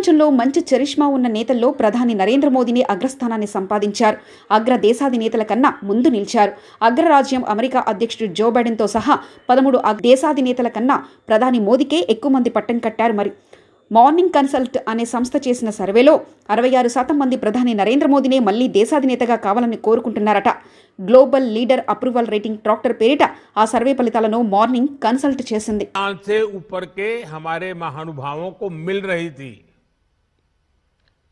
ప్రపంచంలో మంచి చరిష్మా ఉన్న నేతల్లో ప్రధాని నరేంద్ర మోదీని అగ్రస్థానాన్ని సంపాదించారు అగ్ర దేశాధినేతల కన్నా ముందు నిలిచారు అగ్రరాజ్యం అమెరికా అధ్యక్షుడు జో బైడెన్తో సహా పదమూడు దేశాధినేతల కన్నా ప్రధాని మోదీకే ఎక్కువ మంది పట్టం కట్టారు మరి మార్నింగ్ కన్సల్ట్ అనే సంస్థ చేసిన సర్వేలో అరవై ఆరు శాతం మంది ప్రధాని నరేంద్ర మోదీనే మళ్లీ దేశాధినేతగా కావాలని కోరుకుంటున్నారట global leader approval rating tracker పేరిట ఆ సర్వే ఫలితాలను మార్నింగ్ కన్సల్ట్ చేసింది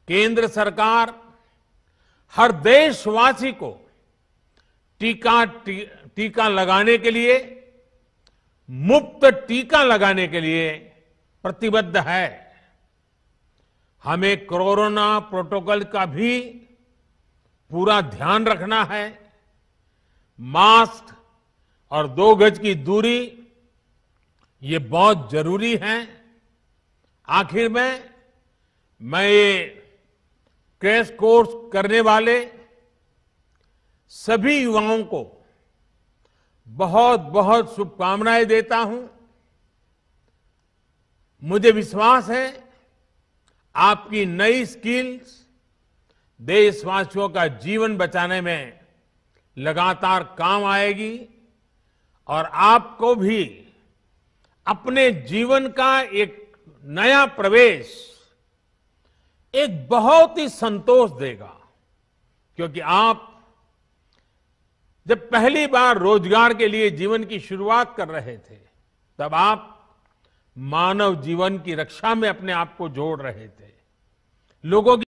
केंद्र सरकार हर देशवासी को टीका टी, टीका लगाने के लिए मुफ्त टीका लगाने के लिए प्रतिबद्ध है हमें कोरोना प्रोटोकॉल का भी पूरा ध्यान रखना है मास्क और दो गज की दूरी ये बहुत जरूरी है आखिर में मैं ये क्रैश कोर्स करने वाले सभी युवाओं को बहुत बहुत शुभकामनाएं देता हूं मुझे विश्वास है आपकी नई स्किल्स देशवासियों का जीवन बचाने में लगातार काम आएगी और आपको भी अपने जीवन का एक नया प्रवेश एक बहुत ही संतोष देगा क्योंकि आप जब पहली बार रोजगार के लिए जीवन की शुरुआत कर रहे थे तब आप मानव जीवन की रक्षा में अपने आप को जोड़ रहे थे लोगों की